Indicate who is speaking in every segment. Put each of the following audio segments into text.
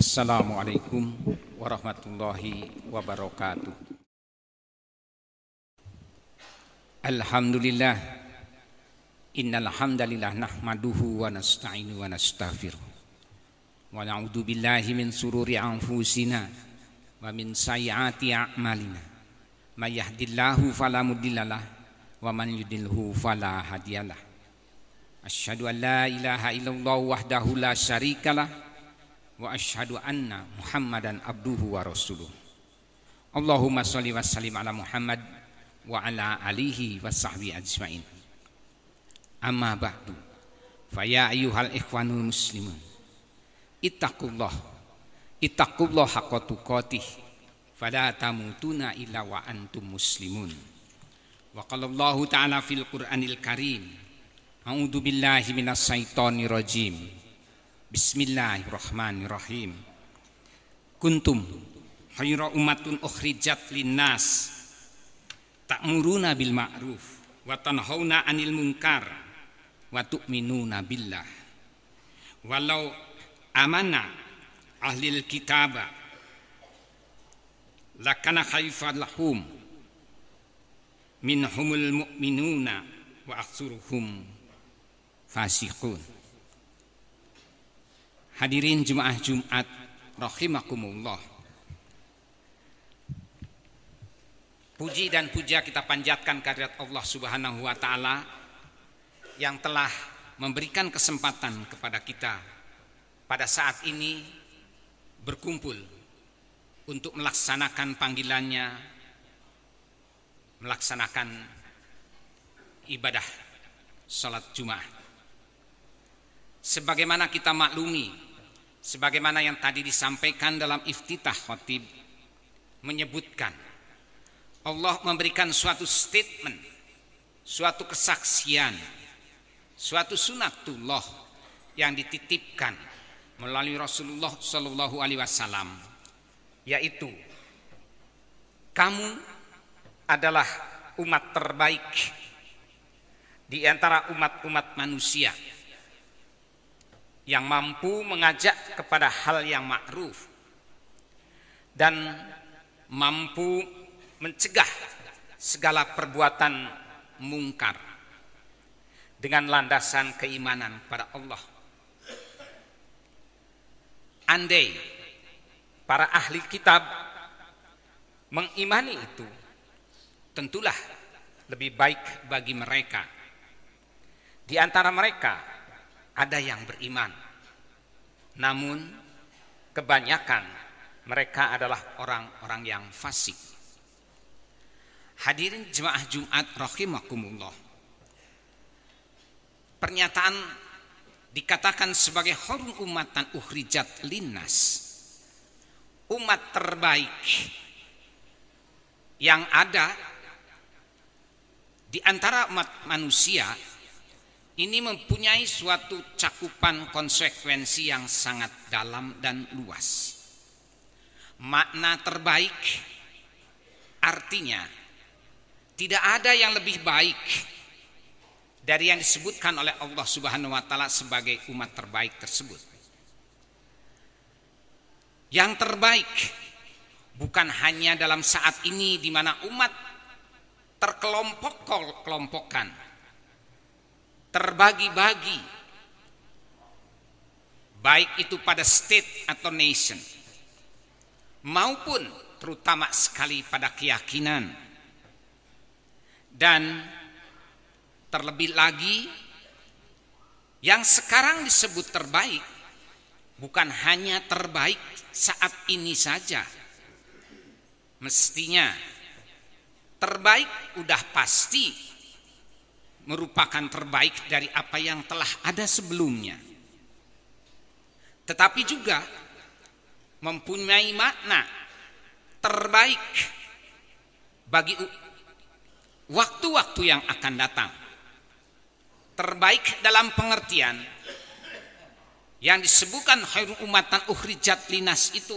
Speaker 1: Assalamualaikum warahmatullahi wabarakatuh. Alhamdulillah innal hamdalillah nahmaduhu wa nasta'inu wa nastaghfiruh. Wa na'udzu billahi min sururi anfusina wa min sayyiati a'malina. May yahdihillahu fala mudhillalah wa man yudhilhu fala hadiyalah. Asyhadu an la ilaha illallah wahdahu la syarikalah wa asyhadu anna Muhammadan abduhu wa rasuluh. Allahumma shalli wa sallim ala Muhammad wa ala alihi wa sahbihi ajmain. Amma ba'du. Fa ya ikhwanul muslimun. Ittaqullah. Ittaqullah haqqa tuqatih. Fala tamutuna illa wa antum muslimun. Wa qala Allah ta'ala fil Qur'anil Karim. billahi rajim. Bismillahirrahmanirrahim. Kuntum khayra ummatun ukhrijat linnas ta'muruna bil ma'ruf wa tanhauna 'anil munkar wa tu'minuna billah. Walau amana ahli kitaba lakana khaifan lahum minhumul mu'minuna wa aksuruhum fasiqun. Hadirin Jumat Jumat rahimakumullah. Puji dan puja kita panjatkan kehadirat Allah Subhanahu wa taala yang telah memberikan kesempatan kepada kita pada saat ini berkumpul untuk melaksanakan panggilannya melaksanakan ibadah salat Jumat. Sebagaimana kita maklumi sebagaimana yang tadi disampaikan dalam iftitah khotib menyebutkan Allah memberikan suatu statement suatu kesaksian suatu sunatullah yang dititipkan melalui Rasulullah Shallallahu Alaihi Wasallam yaitu kamu adalah umat terbaik di antara umat-umat manusia yang mampu mengajak kepada hal yang ma'ruf dan mampu mencegah segala perbuatan mungkar dengan landasan keimanan pada Allah. Andai para ahli kitab mengimani itu, tentulah lebih baik bagi mereka. Di antara mereka ada yang beriman. Namun kebanyakan mereka adalah orang-orang yang fasik. Hadirin jemaah Jumat rahimakumullah. Pernyataan dikatakan sebagai hurum umatan uhrijat linnas. Umat terbaik yang ada di antara umat manusia ini mempunyai suatu cakupan konsekuensi yang sangat dalam dan luas. Makna terbaik artinya tidak ada yang lebih baik dari yang disebutkan oleh Allah Subhanahu wa taala sebagai umat terbaik tersebut. Yang terbaik bukan hanya dalam saat ini di mana umat terkelompok-kelompokan, terbagi-bagi baik itu pada state atau nation maupun terutama sekali pada keyakinan dan terlebih lagi yang sekarang disebut terbaik bukan hanya terbaik saat ini saja mestinya terbaik udah pasti merupakan terbaik dari apa yang telah ada sebelumnya. Tetapi juga mempunyai makna terbaik bagi waktu-waktu yang akan datang. Terbaik dalam pengertian yang disebutkan khairu umatan uhrijat linas itu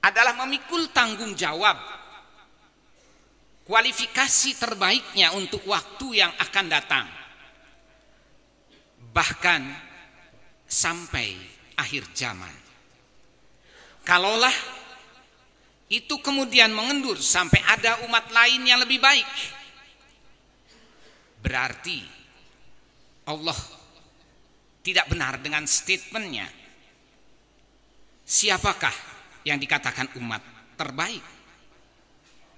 Speaker 1: adalah memikul tanggung jawab kualifikasi terbaiknya untuk waktu yang akan datang. Bahkan sampai akhir zaman. Kalaulah itu kemudian mengendur sampai ada umat lain yang lebih baik. Berarti Allah tidak benar dengan statementnya. Siapakah yang dikatakan umat terbaik?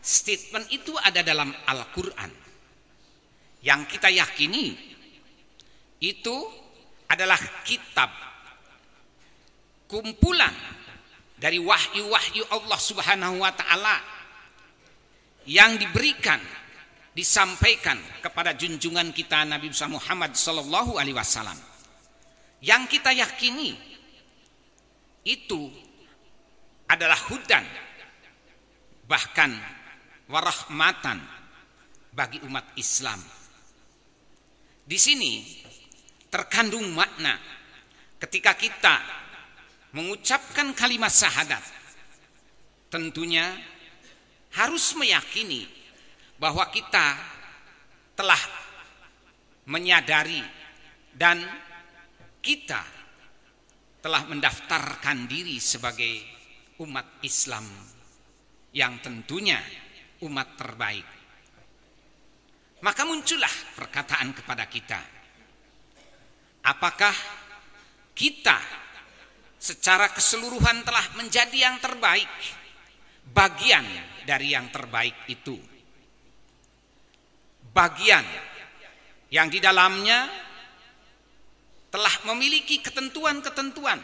Speaker 1: Statement itu ada dalam Al-Quran. Yang kita yakini itu adalah kitab kumpulan dari wahyu-wahyu Allah Subhanahu wa taala yang diberikan disampaikan kepada junjungan kita Nabi Muhammad sallallahu alaihi wasallam. Yang kita yakini itu adalah hudan bahkan warahmatan bagi umat Islam. Di sini terkandung makna ketika kita mengucapkan kalimat syahadat. Tentunya harus meyakini bahwa kita telah menyadari dan kita telah mendaftarkan diri sebagai umat Islam yang tentunya umat terbaik. Maka muncullah perkataan kepada kita. Apakah kita secara keseluruhan telah menjadi yang terbaik? Bagian dari yang terbaik itu. Bagian yang di dalamnya telah memiliki ketentuan-ketentuan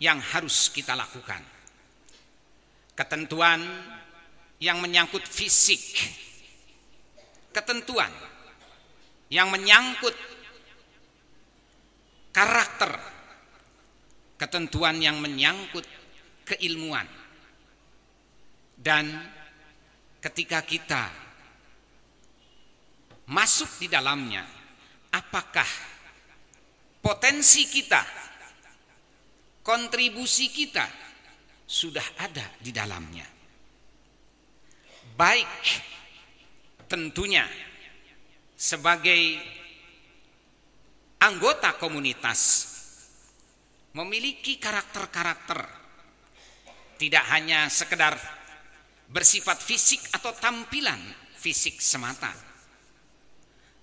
Speaker 1: yang harus kita lakukan. Ketentuan yang menyangkut fisik, ketentuan yang menyangkut karakter, ketentuan yang menyangkut keilmuan, dan ketika kita masuk di dalamnya, apakah potensi kita, kontribusi kita sudah ada di dalamnya baik tentunya sebagai anggota komunitas memiliki karakter-karakter tidak hanya sekedar bersifat fisik atau tampilan fisik semata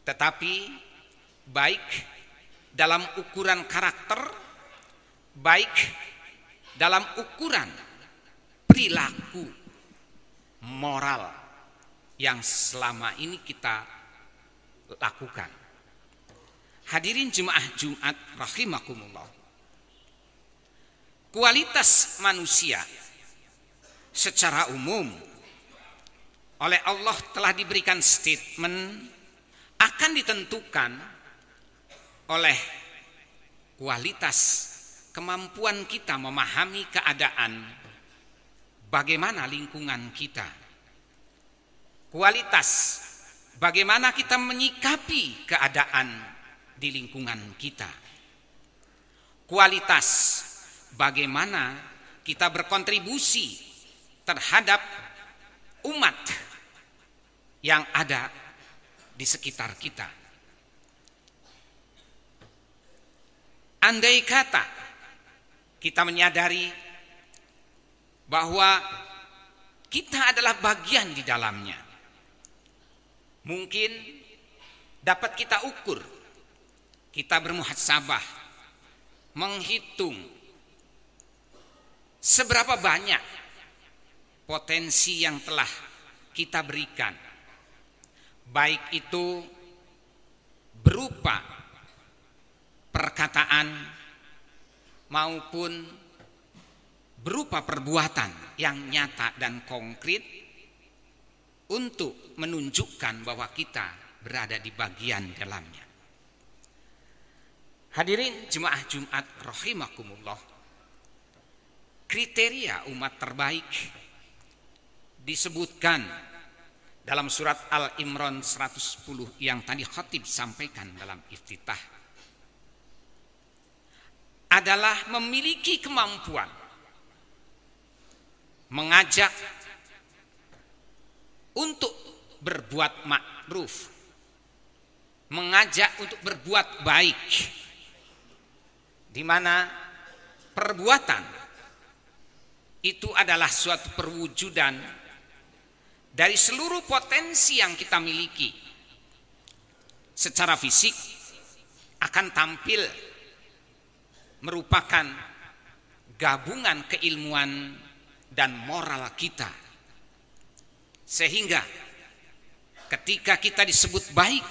Speaker 1: tetapi baik dalam ukuran karakter baik dalam ukuran perilaku moral yang selama ini kita lakukan. Hadirin jemaah Jumat rahimakumullah. Kualitas manusia secara umum oleh Allah telah diberikan statement akan ditentukan oleh kualitas kemampuan kita memahami keadaan bagaimana lingkungan kita. Kualitas bagaimana kita menyikapi keadaan di lingkungan kita. Kualitas bagaimana kita berkontribusi terhadap umat yang ada di sekitar kita. Andai kata kita menyadari bahwa kita adalah bagian di dalamnya. Mungkin dapat kita ukur, kita bermuhasabah, menghitung seberapa banyak potensi yang telah kita berikan. Baik itu berupa perkataan maupun berupa perbuatan yang nyata dan konkret untuk menunjukkan bahwa kita berada di bagian dalamnya. Hadirin jemaah Jumat rahimakumullah. Kriteria umat terbaik disebutkan dalam surat Al-Imran 110 yang tadi khatib sampaikan dalam iftitah adalah memiliki kemampuan mengajak untuk berbuat ma'ruf mengajak untuk berbuat baik di mana perbuatan itu adalah suatu perwujudan dari seluruh potensi yang kita miliki secara fisik akan tampil merupakan gabungan keilmuan dan moral kita. Sehingga ketika kita disebut baik,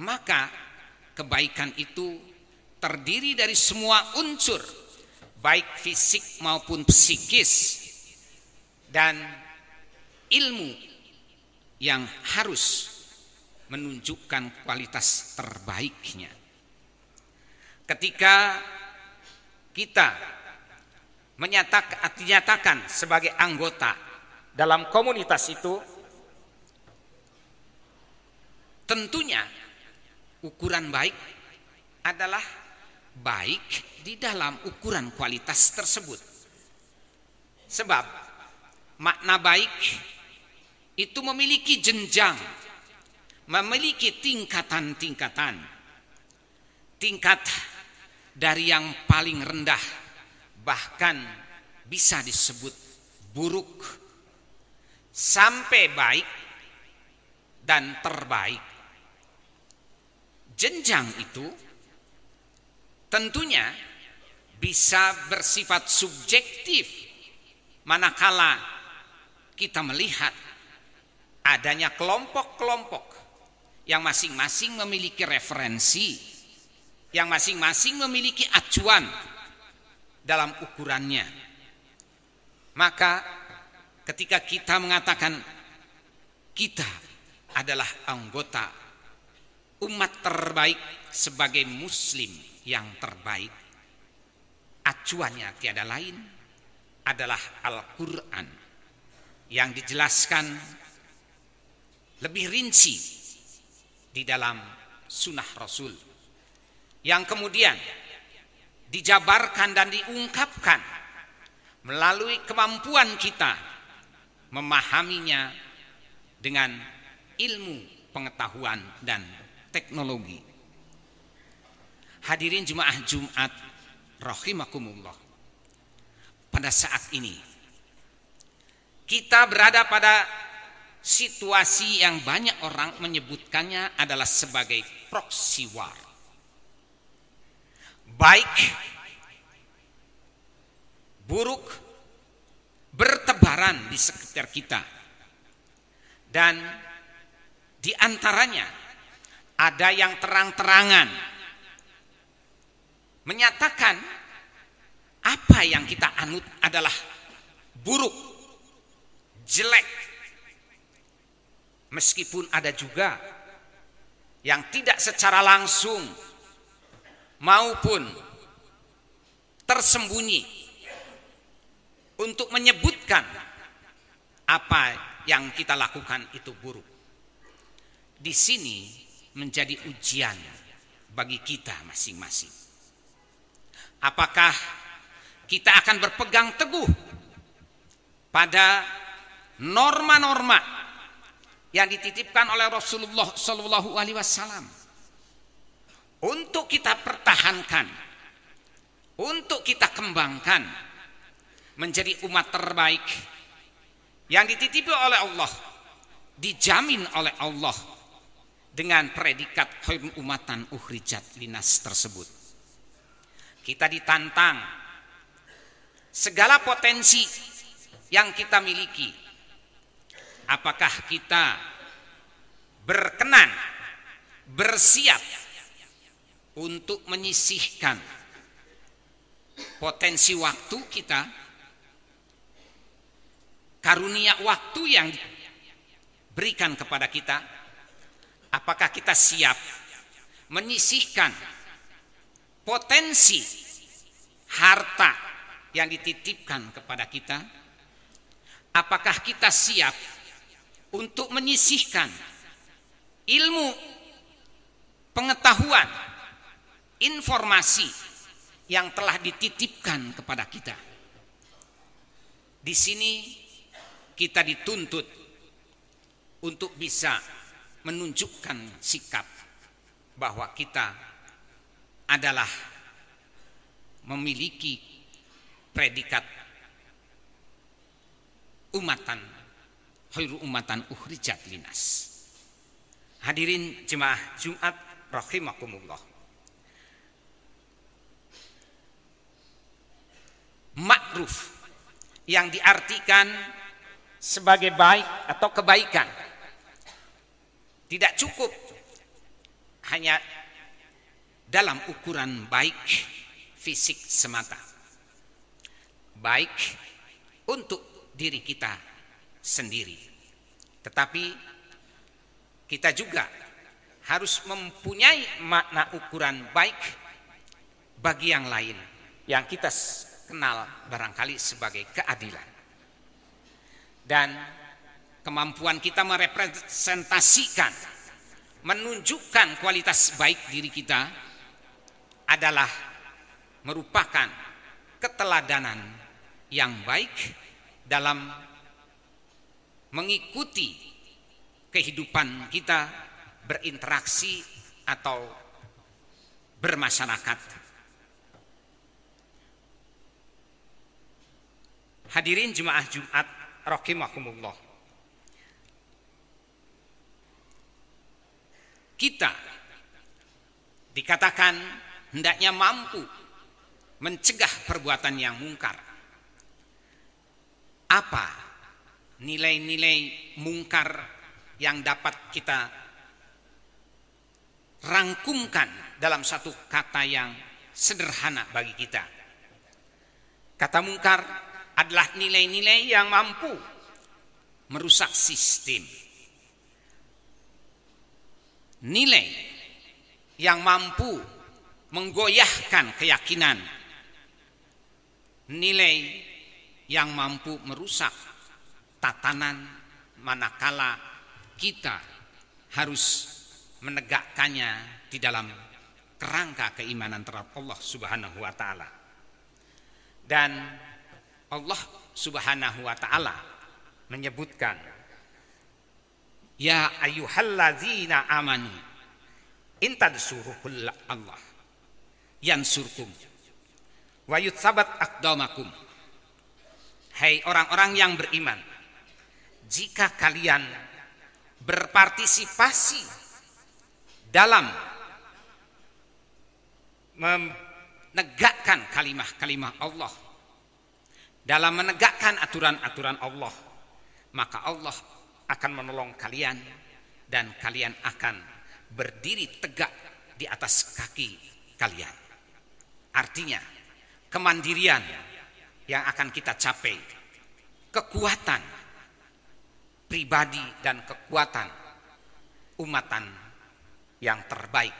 Speaker 1: maka kebaikan itu terdiri dari semua unsur, baik fisik maupun psikis, dan ilmu yang harus menunjukkan kualitas terbaiknya. Ketika kita menyatakan dinyatakan sebagai anggota dalam komunitas itu tentunya ukuran baik adalah baik di dalam ukuran kualitas tersebut sebab makna baik itu memiliki jenjang memiliki tingkatan-tingkatan tingkat dari yang paling rendah bahkan bisa disebut buruk sampai baik dan terbaik. Jenjang itu tentunya bisa bersifat subjektif manakala kita melihat adanya kelompok-kelompok yang masing-masing memiliki referensi, yang masing-masing memiliki acuan dalam ukurannya. Maka ketika kita mengatakan kita adalah anggota umat terbaik sebagai muslim yang terbaik, acuannya tiada lain adalah Al-Qur'an yang dijelaskan lebih rinci di dalam sunnah Rasul yang kemudian dijabarkan dan diungkapkan melalui kemampuan kita memahaminya dengan ilmu pengetahuan dan teknologi. Hadirin jemaah Jumat rahimakumullah. Pada saat ini kita berada pada situasi yang banyak orang menyebutkannya adalah sebagai proxy war baik, buruk, bertebaran di sekitar kita. Dan di antaranya ada yang terang-terangan menyatakan apa yang kita anut adalah buruk, jelek. Meskipun ada juga yang tidak secara langsung maupun tersembunyi untuk menyebutkan apa yang kita lakukan itu buruk. Di sini menjadi ujian bagi kita masing-masing. Apakah kita akan berpegang teguh pada norma-norma yang dititipkan oleh Rasulullah Shallallahu Alaihi Wasallam? untuk kita pertahankan, untuk kita kembangkan menjadi umat terbaik yang dititipi oleh Allah, dijamin oleh Allah dengan predikat khairum umatan uhrijat linas tersebut. Kita ditantang segala potensi yang kita miliki. Apakah kita berkenan bersiap untuk menyisihkan potensi waktu kita, karunia waktu yang berikan kepada kita, apakah kita siap menyisihkan potensi harta yang dititipkan kepada kita? Apakah kita siap untuk menyisihkan ilmu pengetahuan informasi yang telah dititipkan kepada kita. Di sini kita dituntut untuk bisa menunjukkan sikap bahwa kita adalah memiliki predikat umatan khairu umatan ukhrijat linas. Hadirin jemaah Jumat rahimakumullah. ma'ruf yang diartikan sebagai baik atau kebaikan. Tidak cukup hanya dalam ukuran baik fisik semata. Baik untuk diri kita sendiri. Tetapi kita juga harus mempunyai makna ukuran baik bagi yang lain yang kita kenal barangkali sebagai keadilan. Dan kemampuan kita merepresentasikan, menunjukkan kualitas baik diri kita adalah merupakan keteladanan yang baik dalam mengikuti kehidupan kita berinteraksi atau bermasyarakat Hadirin jemaah Jumat rahimakumullah. Kita dikatakan hendaknya mampu mencegah perbuatan yang mungkar. Apa nilai-nilai mungkar yang dapat kita rangkumkan dalam satu kata yang sederhana bagi kita? Kata mungkar adalah nilai-nilai yang mampu merusak sistem. Nilai yang mampu menggoyahkan keyakinan. Nilai yang mampu merusak tatanan manakala kita harus menegakkannya di dalam kerangka keimanan terhadap Allah Subhanahu wa taala. Dan Allah Subhanahu wa taala menyebutkan Ya ayyuhallazina amanu intad suruhul Allah yansurkum wa yutsabat aqdamakum Hai hey, orang-orang yang beriman jika kalian berpartisipasi dalam menegakkan kalimah-kalimah Allah dalam menegakkan aturan-aturan Allah, maka Allah akan menolong kalian dan kalian akan berdiri tegak di atas kaki kalian. Artinya, kemandirian yang akan kita capai, kekuatan pribadi dan kekuatan umatan yang terbaik.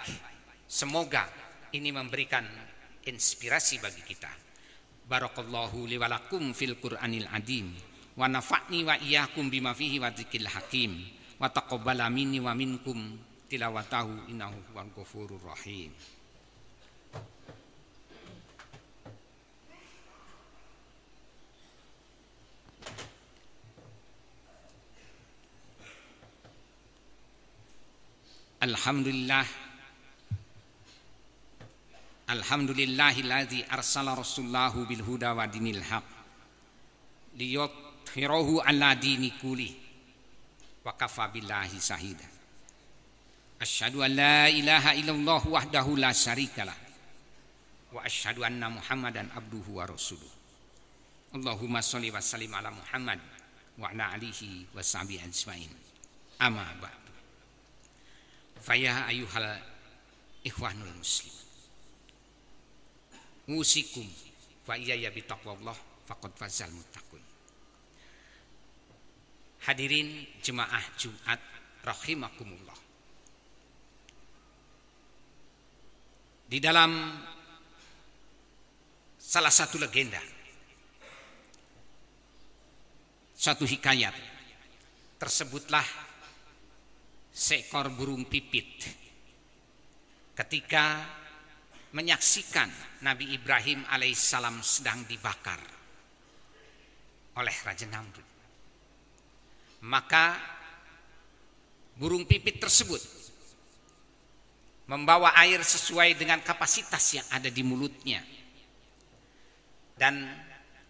Speaker 1: Semoga ini memberikan inspirasi bagi kita. Barakallahu li walakum fil Qur'anil adim wa nafa'ni wa iyyakum bima fihi wa dzikril hakim wa taqabbala minni wa minkum tilawatahu innahu huwal ghafurur rahim. Alhamdulillah Alhamdulillahilladzi arsala rasulahu bil wa dinil haq liyuthhirahu ala dini kulli wa kafa sahida Asyhadu an la ilaha illallah wahdahu la syarikalah wa asyhadu anna Muhammadan abduhu wa rasuluh Allahumma sholli wa sallim ala Muhammad wa ala alihi wa sahbihi ajmain amma ba'du Faya ayuhal ikhwanul muslim Musikum wa iyaya bitaqwallah faqad fazal muttaqun. Hadirin jemaah Jumat rahimakumullah. Di dalam salah satu legenda satu hikayat tersebutlah seekor burung pipit ketika menyaksikan Nabi Ibrahim alaihissalam sedang dibakar oleh Raja Namrud. Maka burung pipit tersebut membawa air sesuai dengan kapasitas yang ada di mulutnya dan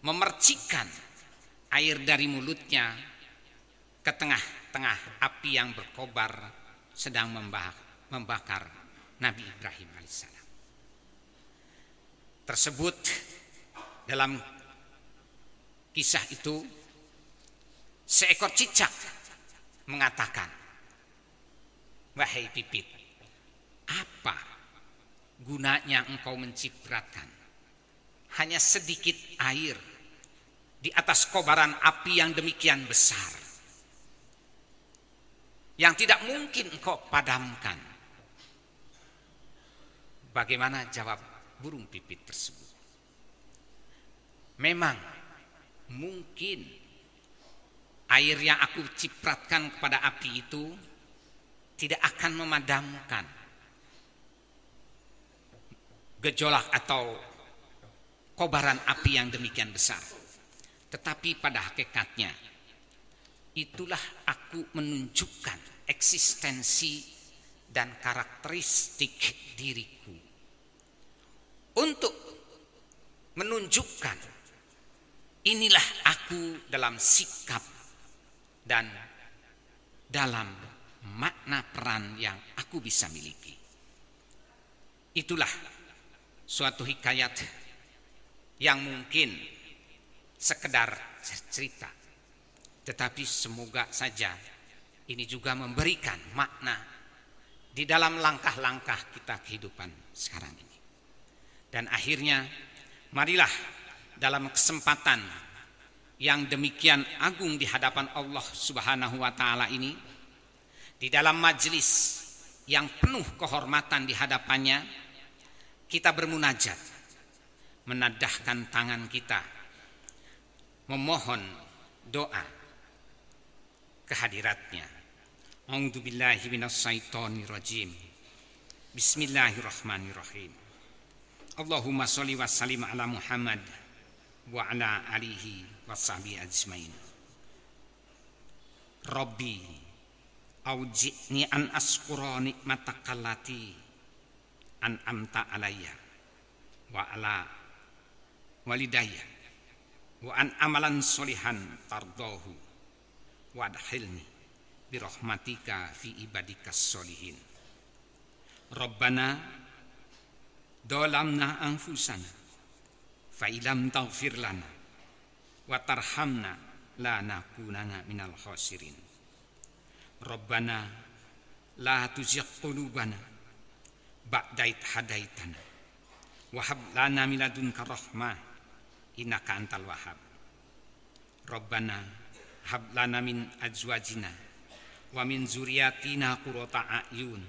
Speaker 1: memercikan air dari mulutnya ke tengah-tengah api yang berkobar sedang membakar Nabi Ibrahim alaihissalam tersebut dalam kisah itu seekor cicak mengatakan wahai pipit apa gunanya engkau mencipratkan hanya sedikit air di atas kobaran api yang demikian besar yang tidak mungkin engkau padamkan bagaimana jawab burung pipit tersebut. Memang mungkin air yang aku cipratkan kepada api itu tidak akan memadamkan gejolak atau kobaran api yang demikian besar. Tetapi pada hakikatnya itulah aku menunjukkan eksistensi dan karakteristik diriku untuk menunjukkan inilah aku dalam sikap dan dalam makna peran yang aku bisa miliki. Itulah suatu hikayat yang mungkin sekedar cerita. Tetapi semoga saja ini juga memberikan makna di dalam langkah-langkah kita kehidupan sekarang ini. Dan akhirnya marilah dalam kesempatan yang demikian agung di hadapan Allah Subhanahu wa taala ini di dalam majelis yang penuh kehormatan di hadapannya kita bermunajat menadahkan tangan kita memohon doa kehadiratnya A'udzubillahi minasyaitonirrajim Bismillahirrahmanirrahim Allahumma sholli wa sallim ala Muhammad wa ala alihi wa sahbihi ajmain. Rabbi auji'ni an askura nikmataka allati an amta alayya wa ala walidayya wa an amalan solihan tardahu wa adkhilni birahmatika fi ibadikas solihin. Rabbana dolamna anfusana fa ilam taufir lana wa tarhamna la nakunana minal khasirin rabbana la tuzigh qulubana ba'da id hadaitana wa hab lana min ladunka rahmah innaka antal wahhab rabbana hab lana min ajwajina wa min zuriyatina qurrata a'yun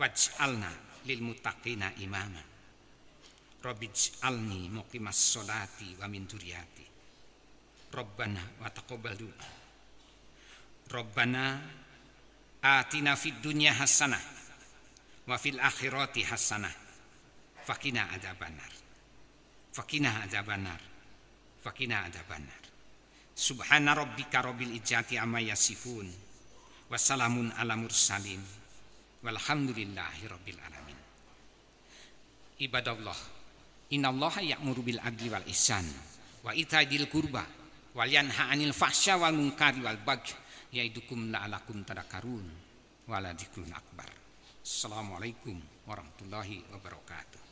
Speaker 1: waj'alna lil muttaqina imama rabbij alni muqimas solati wa min duriyati rabbana wa taqobal du'a rabbana atina fid dunya hasanah wa fil akhirati hasanah fakina adzabannar fakina adzabannar fakina adzabannar subhana rabbika rabbil izzati amma yasifun wasalamun ala mursalin walhamdulillahi rabbil alamin ibadallah innallaha ya'muru bil adli wal ihsan wa itaidil kurba wal yanha 'anil fahsya wal munkari wal baghy yaidukum la'alakum tada karun la akbar assalamualaikum warahmatullahi wabarakatuh